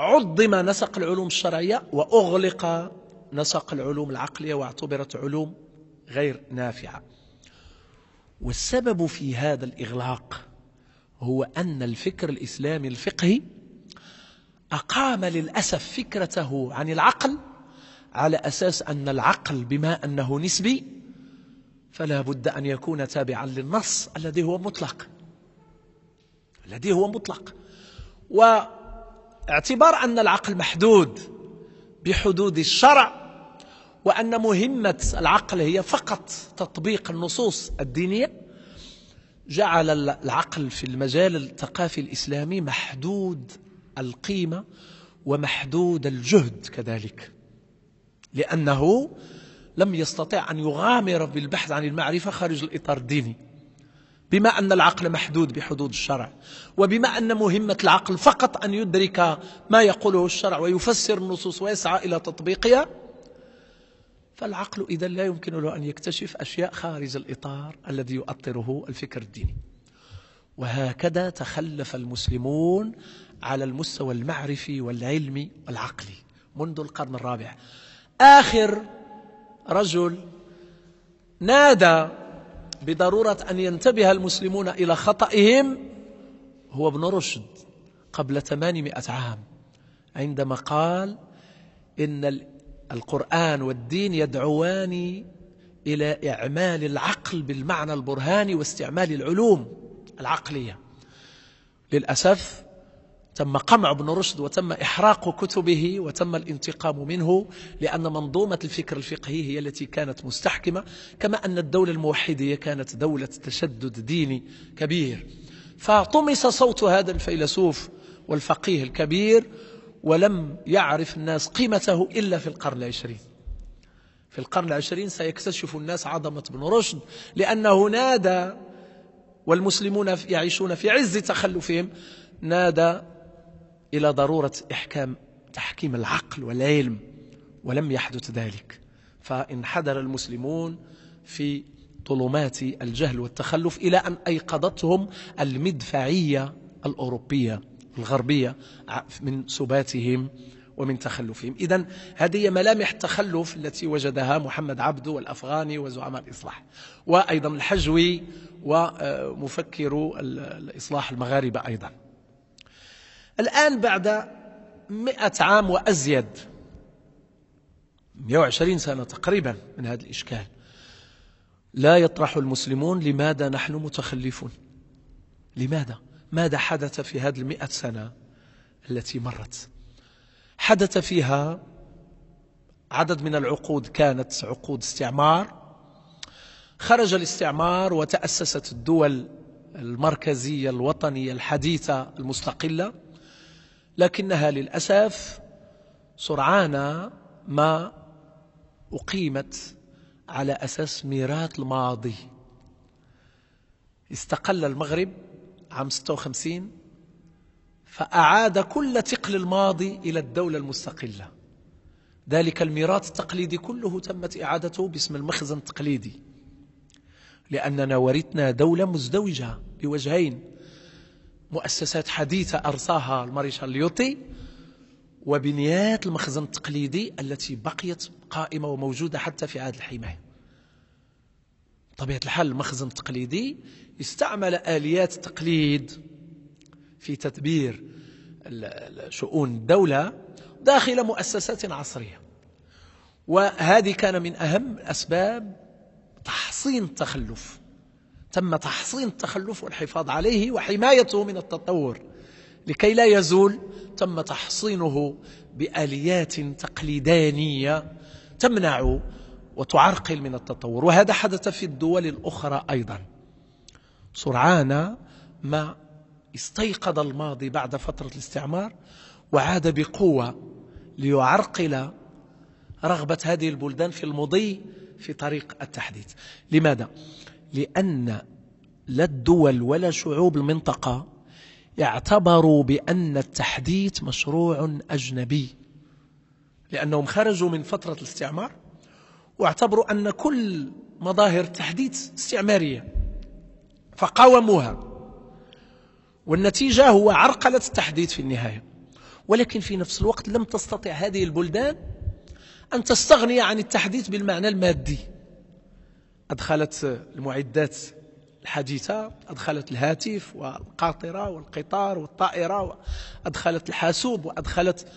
عظم نسق العلوم الشرعية وأغلق نسق العلوم العقلية واعتبرت علوم غير نافعة والسبب في هذا الإغلاق هو أن الفكر الإسلامي الفقهي أقام للأسف فكرته عن العقل على أساس أن العقل بما أنه نسبي فلا بد أن يكون تابعا للنص الذي هو مطلق الذي هو مطلق و اعتبار أن العقل محدود بحدود الشرع وأن مهمة العقل هي فقط تطبيق النصوص الدينية جعل العقل في المجال الثقافي الإسلامي محدود القيمة ومحدود الجهد كذلك لأنه لم يستطع أن يغامر بالبحث عن المعرفة خارج الإطار الديني بما أن العقل محدود بحدود الشرع وبما أن مهمة العقل فقط أن يدرك ما يقوله الشرع ويفسر النصوص ويسعى إلى تطبيقها فالعقل إذا لا يمكن له أن يكتشف أشياء خارج الإطار الذي يؤطره الفكر الديني وهكذا تخلف المسلمون على المستوى المعرفي والعلمي والعقلي منذ القرن الرابع آخر رجل نادى بضرورة أن ينتبه المسلمون إلى خطئهم هو ابن رشد قبل 800 عام عندما قال إن القرآن والدين يدعوان إلى إعمال العقل بالمعنى البرهاني واستعمال العلوم العقلية للأسف تم قمع ابن رشد وتم إحراق كتبه وتم الانتقام منه لأن منظومة الفكر الفقهي هي التي كانت مستحكمة كما أن الدولة الموحدية كانت دولة تشدد ديني كبير فطمس صوت هذا الفيلسوف والفقيه الكبير ولم يعرف الناس قيمته إلا في القرن العشرين في القرن العشرين سيكتشف الناس عظمة ابن رشد لأنه نادى والمسلمون يعيشون في عز تخلفهم نادى إلى ضرورة إحكام تحكيم العقل والعلم ولم يحدث ذلك فانحدر المسلمون في ظلمات الجهل والتخلف إلى أن أيقظتهم المدفعية الأوروبية الغربية من سباتهم ومن تخلفهم إذا هذه ملامح التخلف التي وجدها محمد عبده والأفغاني وزعماء الإصلاح وأيضا الحجوي ومفكر الإصلاح المغاربة أيضا الآن بعد مئة عام وأزيد 120 سنة تقريبا من هذا الإشكال لا يطرح المسلمون لماذا نحن متخلفون لماذا؟ ماذا حدث في هذه المئة سنة التي مرت حدث فيها عدد من العقود كانت عقود استعمار خرج الاستعمار وتأسست الدول المركزية الوطنية الحديثة المستقلة لكنها للأسف سرعان ما أقيمت على أساس ميراث الماضي استقل المغرب عام 56 فأعاد كل ثقل الماضي إلى الدولة المستقلة ذلك الميراث التقليدي كله تمت إعادته باسم المخزن التقليدي لأننا ورثنا دولة مزدوجة بوجهين مؤسسات حديثة أرساها الماريشال ليوتي وبنيات المخزن التقليدي التي بقيت قائمة وموجودة حتى في عهد الحماية طبيعة الحال المخزن التقليدي استعمل آليات تقليد في تدبير شؤون الدولة داخل مؤسسات عصرية وهذه كان من أهم أسباب تحصين التخلف تم تحصين التخلف والحفاظ عليه وحمايته من التطور لكي لا يزول تم تحصينه بآليات تقليدانية تمنع وتعرقل من التطور وهذا حدث في الدول الأخرى أيضا سرعان ما استيقظ الماضي بعد فترة الاستعمار وعاد بقوة ليعرقل رغبة هذه البلدان في المضي في طريق التحديث لماذا؟ لأن لا الدول ولا شعوب المنطقة يعتبروا بأن التحديث مشروع أجنبي لأنهم خرجوا من فترة الاستعمار واعتبروا أن كل مظاهر التحديث استعمارية فقاوموها والنتيجة هو عرقلة التحديث في النهاية ولكن في نفس الوقت لم تستطع هذه البلدان أن تستغني عن التحديث بالمعنى المادي أدخلت المعدات الحديثة أدخلت الهاتف والقاطرة والقطار والطائرة أدخلت الحاسوب وأدخلت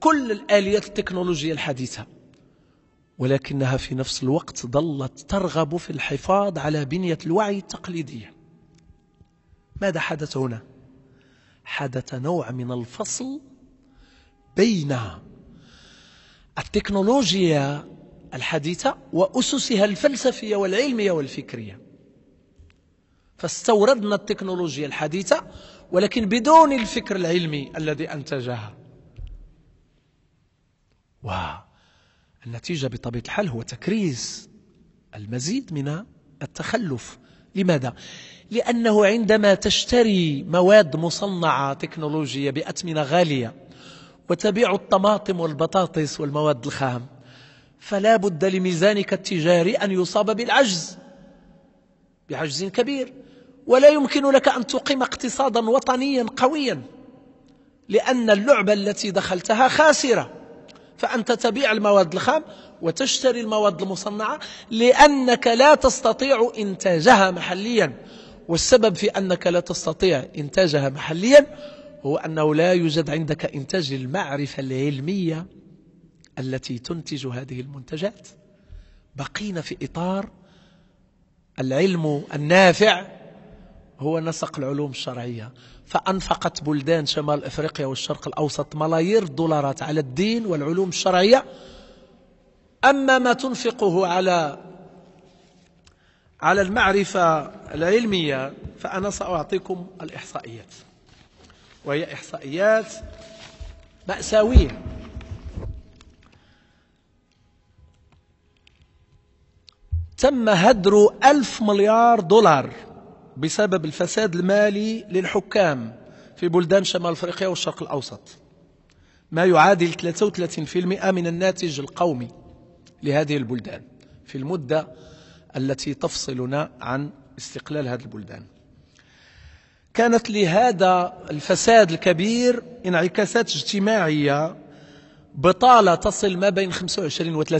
كل الآليات التكنولوجية الحديثة ولكنها في نفس الوقت ظلت ترغب في الحفاظ على بنية الوعي التقليدية ماذا حدث هنا؟ حدث نوع من الفصل بين التكنولوجيا الحديثة وأسسها الفلسفية والعلمية والفكرية فاستوردنا التكنولوجيا الحديثة ولكن بدون الفكر العلمي الذي أنتجها والنتيجة بطبيعة الحال هو تكريس المزيد من التخلف لماذا؟ لأنه عندما تشتري مواد مصنعة تكنولوجية بأثمنة غالية وتبيع الطماطم والبطاطس والمواد الخام فلا بد لميزانك التجاري أن يصاب بالعجز بعجز كبير ولا يمكن لك أن تقيم اقتصادا وطنيا قويا لأن اللعبة التي دخلتها خاسرة فأنت تبيع المواد الخام وتشتري المواد المصنعة لأنك لا تستطيع إنتاجها محليا والسبب في أنك لا تستطيع إنتاجها محليا هو أنه لا يوجد عندك إنتاج المعرفة العلمية التي تنتج هذه المنتجات بقينا في إطار العلم النافع هو نسق العلوم الشرعية فأنفقت بلدان شمال إفريقيا والشرق الأوسط ملايير الدولارات على الدين والعلوم الشرعية أما ما تنفقه على على المعرفة العلمية فأنا سأعطيكم الإحصائيات وهي إحصائيات مأساوية تم هدر ألف مليار دولار بسبب الفساد المالي للحكام في بلدان شمال أفريقيا والشرق الأوسط ما يعادل 33% من الناتج القومي لهذه البلدان في المدة التي تفصلنا عن استقلال هذه البلدان كانت لهذا الفساد الكبير انعكاسات اجتماعية بطالة تصل ما بين 25 و 30%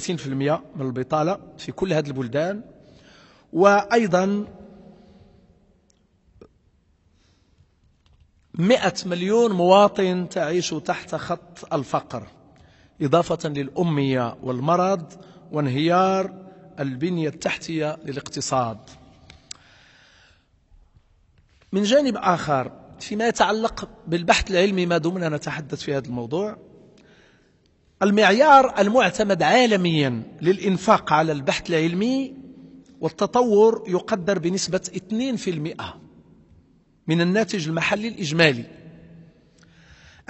من البطالة في كل هذه البلدان وأيضا 100 مليون مواطن تعيش تحت خط الفقر إضافة للأمية والمرض وانهيار البنية التحتية للاقتصاد من جانب آخر فيما يتعلق بالبحث العلمي ما دمنا نتحدث في هذا الموضوع المعيار المعتمد عالميا للإنفاق على البحث العلمي والتطور يقدر بنسبة 2% من الناتج المحلي الإجمالي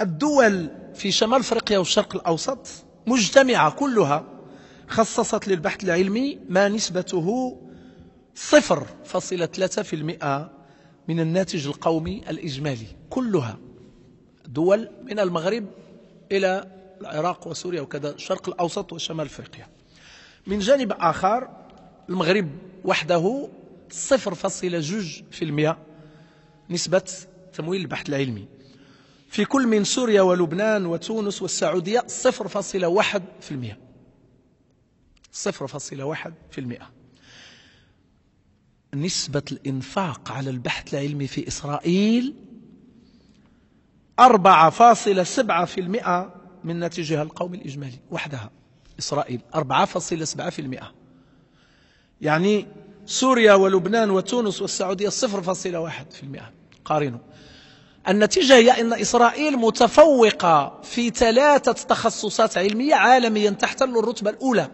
الدول في شمال أفريقيا والشرق الأوسط مجتمعة كلها خصصت للبحث العلمي ما نسبته 0.3% من الناتج القومي الإجمالي كلها دول من المغرب إلى العراق وسوريا وكذا الشرق الأوسط وشمال أفريقيا من جانب آخر المغرب وحده 0.2% نسبة تمويل البحث العلمي في كل من سوريا ولبنان وتونس والسعودية 0.1% 0.1% نسبة الإنفاق على البحث العلمي في إسرائيل 4.7% من ناتجها القوم الإجمالي وحدها إسرائيل 4.7% يعني سوريا ولبنان وتونس والسعودية 0.1% قارنوا النتيجة هي أن إسرائيل متفوقة في ثلاثة تخصصات علمية عالميا تحتل الرتبة الأولى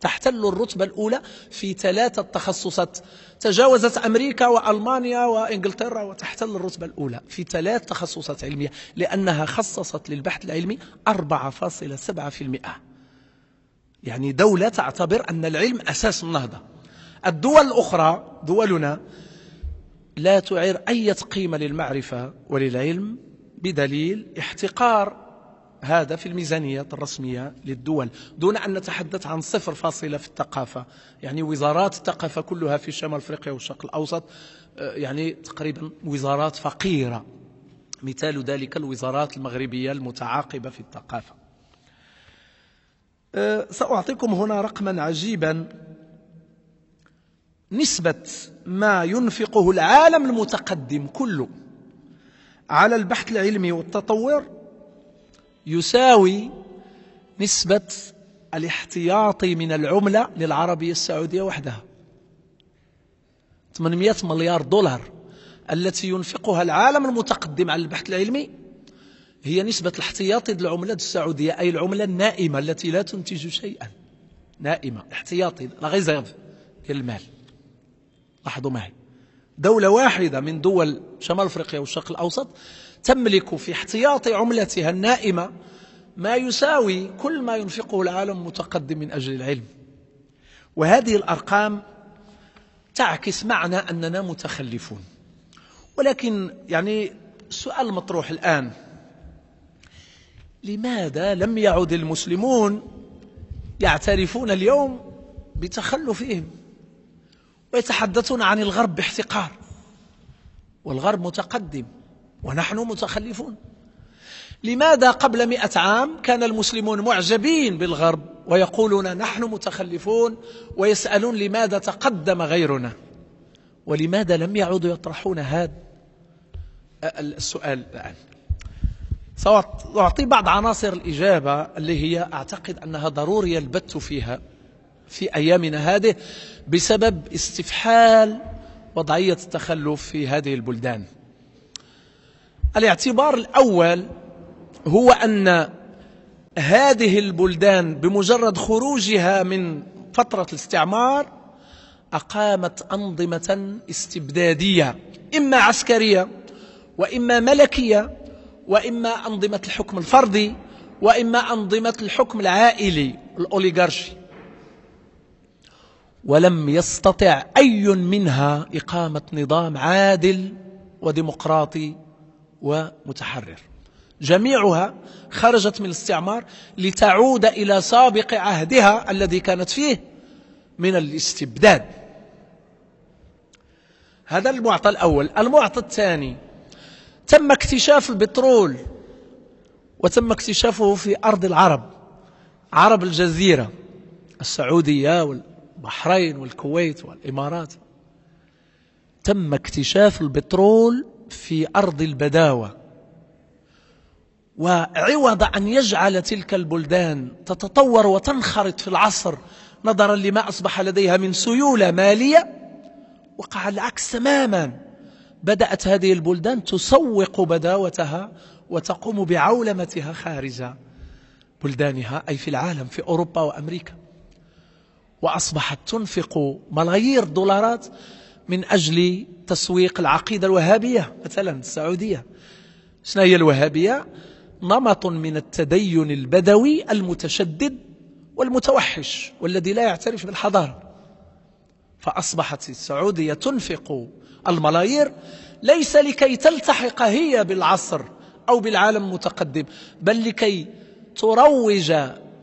تحتل الرتبة الأولى في ثلاثة تخصصات تجاوزت أمريكا وألمانيا وإنجلترا وتحتل الرتبة الأولى في ثلاث تخصصات علمية لأنها خصصت للبحث العلمي 4.7% يعني دولة تعتبر أن العلم أساس النهضة الدول الأخرى دولنا لا تعير أي قيمة للمعرفة وللعلم بدليل احتقار هذا في الميزانيات الرسمية للدول دون أن نتحدث عن صفر فاصلة في الثقافة يعني وزارات الثقافة كلها في شمال أفريقيا والشرق الأوسط آه، يعني تقريبا وزارات فقيرة مثال ذلك الوزارات المغربية المتعاقبة في الثقافة آه، سأعطيكم هنا رقما عجيبا نسبة ما ينفقه العالم المتقدم كله على البحث العلمي والتطور يساوي نسبة الاحتياطي من العملة للعربية السعودية وحدها 800 مليار دولار التي ينفقها العالم المتقدم على البحث العلمي هي نسبة الاحتياطي للعملة السعودية أي العملة النائمة التي لا تنتج شيئا نائمة احتياطي رغيزة المال لاحظوا معي دولة واحدة من دول شمال أفريقيا والشرق الأوسط تملك في احتياط عملتها النائمة ما يساوي كل ما ينفقه العالم متقدم من أجل العلم وهذه الأرقام تعكس معنى أننا متخلفون ولكن يعني السؤال المطروح الآن لماذا لم يعد المسلمون يعترفون اليوم بتخلفهم ويتحدثون عن الغرب باحتقار والغرب متقدم ونحن متخلفون لماذا قبل مئة عام كان المسلمون معجبين بالغرب ويقولون نحن متخلفون ويسألون لماذا تقدم غيرنا ولماذا لم يعودوا يطرحون هذا السؤال الآن سأعطي بعض عناصر الإجابة اللي هي أعتقد أنها ضروري البت فيها في أيامنا هذه بسبب استفحال وضعية التخلف في هذه البلدان الاعتبار الأول هو أن هذه البلدان بمجرد خروجها من فترة الاستعمار أقامت أنظمة استبدادية إما عسكرية وإما ملكية وإما أنظمة الحكم الفردي وإما أنظمة الحكم العائلي الأوليغارشي ولم يستطع أي منها إقامة نظام عادل وديمقراطي ومتحرر جميعها خرجت من الاستعمار لتعود إلى سابق عهدها الذي كانت فيه من الاستبداد هذا المعطى الأول المعطى الثاني تم اكتشاف البترول وتم اكتشافه في أرض العرب عرب الجزيرة السعودية والبحرين والكويت والإمارات تم اكتشاف البترول في أرض البداوة وعوض أن يجعل تلك البلدان تتطور وتنخرط في العصر نظرا لما أصبح لديها من سيولة مالية وقع العكس تماما بدأت هذه البلدان تسوق بداوتها وتقوم بعولمتها خارج بلدانها أي في العالم في أوروبا وأمريكا وأصبحت تنفق ملايير الدولارات من أجل تسويق العقيدة الوهابية مثلا السعودية شنو هي الوهابية نمط من التدين البدوي المتشدد والمتوحش والذي لا يعترف بالحضارة فأصبحت السعودية تنفق الملايير ليس لكي تلتحق هي بالعصر أو بالعالم المتقدم بل لكي تروج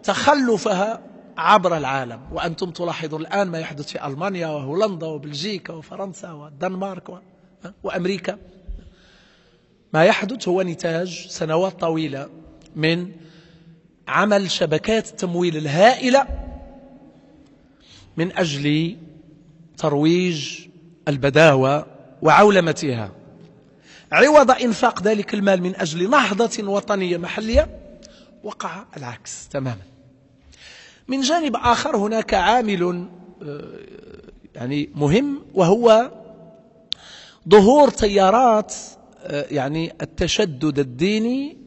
تخلفها عبر العالم وأنتم تلاحظون الآن ما يحدث في ألمانيا وهولندا وبلجيكا وفرنسا والدنمارك وأمريكا ما يحدث هو نتاج سنوات طويلة من عمل شبكات التمويل الهائلة من أجل ترويج البداوة وعولمتها عوض إنفاق ذلك المال من أجل نهضة وطنية محلية وقع العكس تماماً من جانب آخر هناك عامل آه، يعني مهم وهو ظهور تيارات آه، يعني التشدد الديني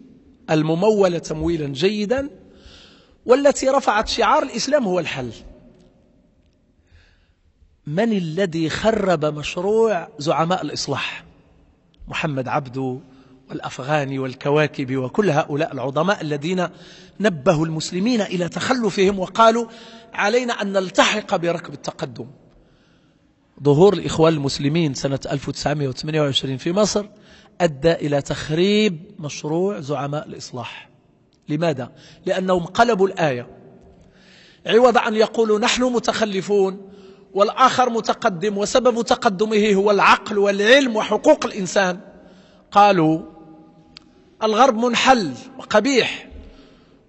الممولة تمويلا جيدا والتي رفعت شعار الإسلام هو الحل من الذي خرب مشروع زعماء الإصلاح محمد عبده والأفغان والكواكب وكل هؤلاء العظماء الذين نبهوا المسلمين إلى تخلفهم وقالوا علينا أن نلتحق بركب التقدم ظهور الإخوان المسلمين سنة 1928 في مصر أدى إلى تخريب مشروع زعماء الإصلاح لماذا؟ لأنهم قلبوا الآية عوض أن يقولوا نحن متخلفون والآخر متقدم وسبب تقدمه هو العقل والعلم وحقوق الإنسان قالوا الغرب منحل وقبيح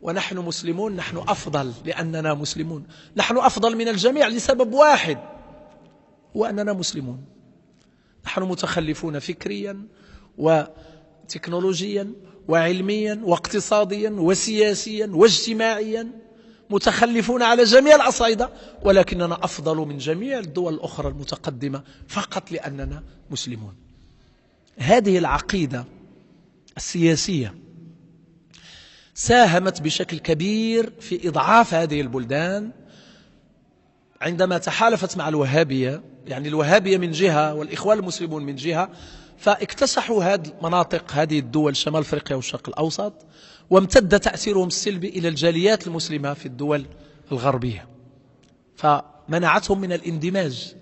ونحن مسلمون نحن أفضل لأننا مسلمون نحن أفضل من الجميع لسبب واحد هو أننا مسلمون نحن متخلفون فكريا وتكنولوجيا وعلميا واقتصاديا وسياسيا واجتماعيا متخلفون على جميع الأصعدة ولكننا أفضل من جميع الدول الأخرى المتقدمة فقط لأننا مسلمون هذه العقيدة السياسية ساهمت بشكل كبير في إضعاف هذه البلدان عندما تحالفت مع الوهابية يعني الوهابية من جهة والإخوان المسلمون من جهة فاكتسحوا هذه المناطق هذه الدول شمال أفريقيا والشرق الأوسط وامتد تأثيرهم السلبي إلى الجاليات المسلمة في الدول الغربية فمنعتهم من الاندماج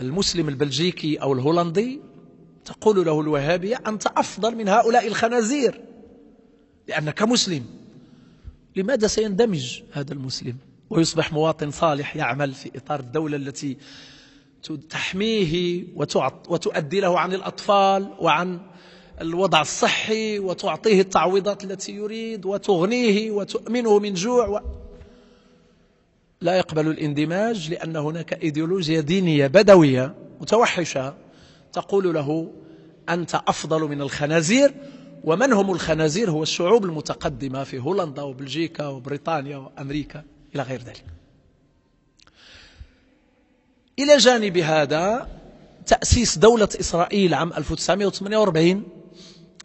المسلم البلجيكي أو الهولندي تقول له الوهابية أنت أفضل من هؤلاء الخنازير لأنك مسلم لماذا سيندمج هذا المسلم ويصبح مواطن صالح يعمل في إطار الدولة التي تحميه وتؤدي له عن الأطفال وعن الوضع الصحي وتعطيه التعويضات التي يريد وتغنيه وتؤمنه من جوع و... لا يقبل الاندماج لأن هناك إيديولوجيا دينية بدوية متوحشة تقول له أنت أفضل من الخنازير ومن هم الخنازير هو الشعوب المتقدمة في هولندا وبلجيكا وبريطانيا وأمريكا إلى غير ذلك إلى جانب هذا تأسيس دولة إسرائيل عام 1948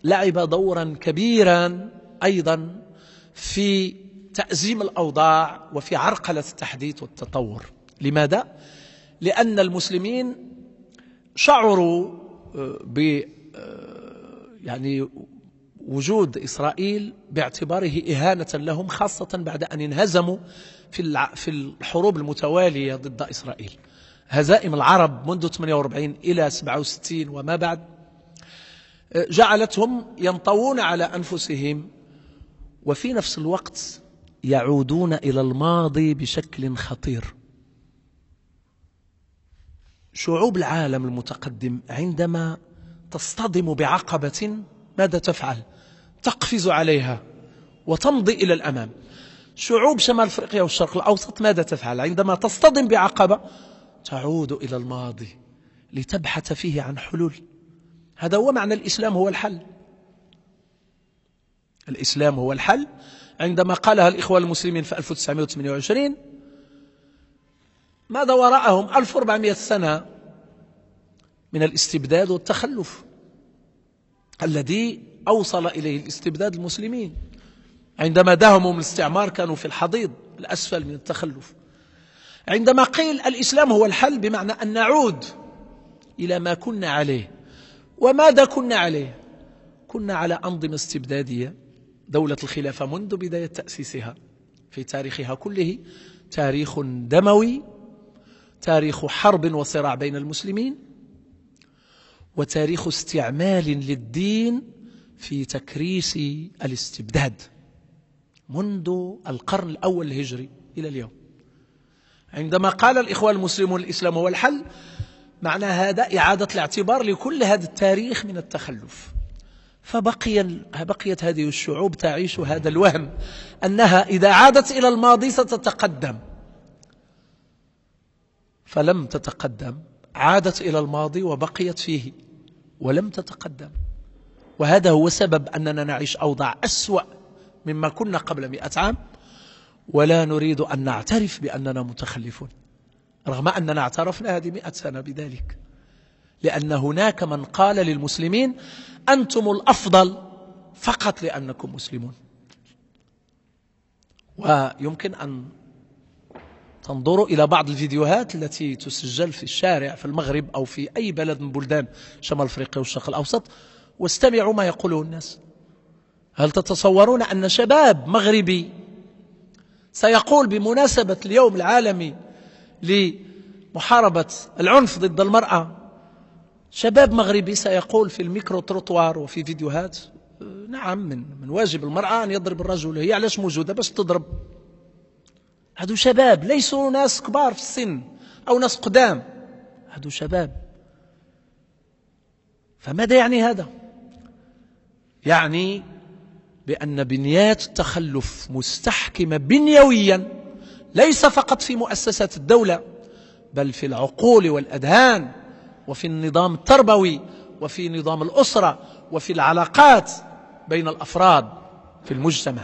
لعب دورا كبيرا أيضا في تأزيم الأوضاع وفي عرقلة التحديث والتطور لماذا؟ لأن المسلمين شعروا آه، ب آه، يعني وجود إسرائيل باعتباره إهانة لهم خاصة بعد أن انهزموا في في الحروب المتوالية ضد إسرائيل هزائم العرب منذ 48 إلى 67 وما بعد آه، جعلتهم ينطوون على أنفسهم وفي نفس الوقت يعودون إلى الماضي بشكل خطير شعوب العالم المتقدم عندما تصطدم بعقبة ماذا تفعل؟ تقفز عليها وتمضي إلى الأمام شعوب شمال أفريقيا والشرق الأوسط ماذا تفعل؟ عندما تصطدم بعقبة تعود إلى الماضي لتبحث فيه عن حلول هذا هو معنى الإسلام هو الحل الإسلام هو الحل عندما قالها الإخوة المسلمين في 1928 ماذا وراءهم 1400 سنة من الاستبداد والتخلف الذي أوصل إليه الاستبداد المسلمين عندما داهموا من الاستعمار كانوا في الحضيض الأسفل من التخلف عندما قيل الإسلام هو الحل بمعنى أن نعود إلى ما كنا عليه وماذا كنا عليه كنا على أنظمة استبدادية دولة الخلافة منذ بداية تأسيسها في تاريخها كله تاريخ دموي تاريخ حرب وصراع بين المسلمين وتاريخ استعمال للدين في تكريس الاستبداد منذ القرن الأول الهجري إلى اليوم عندما قال الإخوة المسلمون الإسلام هو الحل معنى هذا إعادة الاعتبار لكل هذا التاريخ من التخلف فبقي بقيت هذه الشعوب تعيش هذا الوهم أنها إذا عادت إلى الماضي ستتقدم فلم تتقدم عادت إلى الماضي وبقيت فيه ولم تتقدم وهذا هو سبب أننا نعيش أوضاع أسوأ مما كنا قبل مئة عام ولا نريد أن نعترف بأننا متخلفون رغم أننا اعترفنا هذه مئة سنة بذلك لأن هناك من قال للمسلمين أنتم الأفضل فقط لأنكم مسلمون ويمكن أن تنظروا إلى بعض الفيديوهات التي تسجل في الشارع في المغرب أو في أي بلد من بلدان شمال أفريقيا والشرق الأوسط واستمعوا ما يقوله الناس هل تتصورون أن شباب مغربي سيقول بمناسبة اليوم العالمي لمحاربة العنف ضد المرأة شباب مغربي سيقول في الميكرو تروتوار وفي فيديوهات نعم من, واجب المرأة أن يضرب الرجل هي علاش موجودة باش تضرب هادو شباب ليسوا ناس كبار في السن أو ناس قدام هادو شباب فماذا يعني هذا؟ يعني بأن بنيات التخلف مستحكمة بنيويا ليس فقط في مؤسسات الدولة بل في العقول والأذهان وفي النظام التربوي وفي نظام الأسرة وفي العلاقات بين الأفراد في المجتمع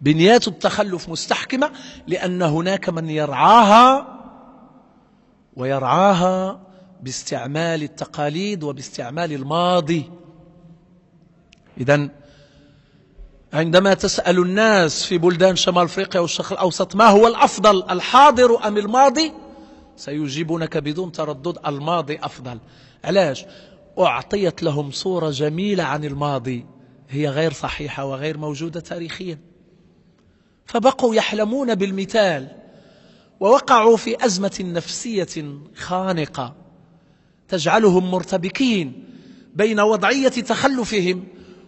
بنيات التخلف مستحكمة لأن هناك من يرعاها ويرعاها باستعمال التقاليد وباستعمال الماضي إذا عندما تسأل الناس في بلدان شمال أفريقيا والشرق الأوسط ما هو الأفضل الحاضر أم الماضي سيجيبونك بدون تردد الماضي أفضل علاش أعطيت لهم صورة جميلة عن الماضي هي غير صحيحة وغير موجودة تاريخيا فبقوا يحلمون بالمثال ووقعوا في أزمة نفسية خانقة تجعلهم مرتبكين بين وضعية تخلفهم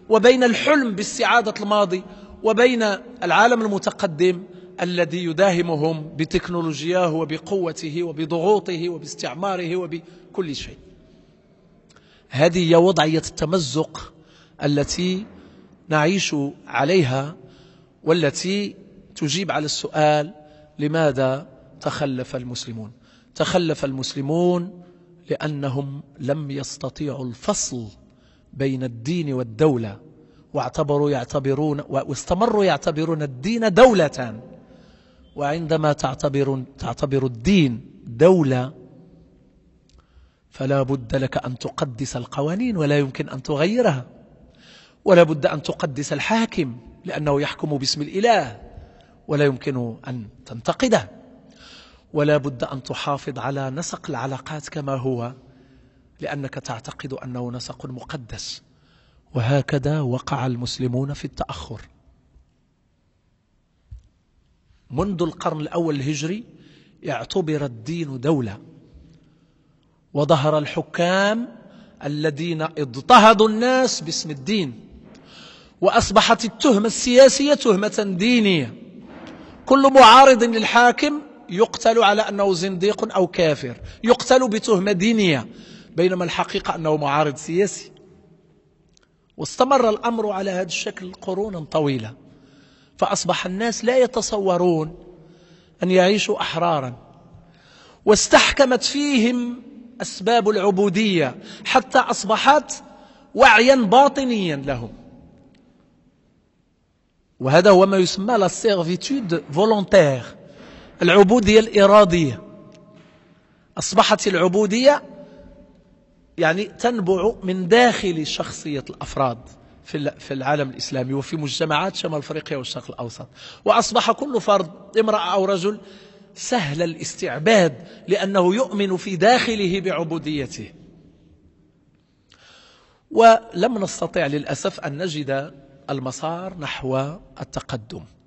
وبين الحلم باستعادة الماضي وبين العالم المتقدم الذي يداهمهم بتكنولوجياه وبقوته وبضغوطه وباستعماره وبكل شيء هذه هي وضعية التمزق التي نعيش عليها والتي تجيب على السؤال لماذا تخلف المسلمون تخلف المسلمون لأنهم لم يستطيعوا الفصل بين الدين والدولة واعتبروا يعتبرون واستمروا يعتبرون الدين دولة وعندما تعتبر, تعتبر الدين دولة فلا بد لك أن تقدس القوانين ولا يمكن أن تغيرها ولا بد أن تقدس الحاكم لأنه يحكم باسم الإله ولا يمكن أن تنتقده ولا بد أن تحافظ على نسق العلاقات كما هو لأنك تعتقد أنه نسق مقدس وهكذا وقع المسلمون في التأخر منذ القرن الأول الهجري اعتبر الدين دولة وظهر الحكام الذين اضطهدوا الناس باسم الدين وأصبحت التهمة السياسية تهمة دينية كل معارض للحاكم يقتل على أنه زنديق أو كافر يقتل بتهمة دينية بينما الحقيقة أنه معارض سياسي واستمر الأمر على هذا الشكل قرونا طويلة فأصبح الناس لا يتصورون أن يعيشوا أحرارا واستحكمت فيهم أسباب العبودية حتى أصبحت وعيا باطنيا لهم وهذا هو ما يسمى لا سيرفيتود فولونتير العبودية الإرادية أصبحت العبودية يعني تنبع من داخل شخصية الأفراد في العالم الإسلامي وفي مجتمعات شمال أفريقيا والشرق الأوسط وأصبح كل فرد امرأة أو رجل سهل الاستعباد لأنه يؤمن في داخله بعبوديته ولم نستطع للأسف أن نجد المسار نحو التقدم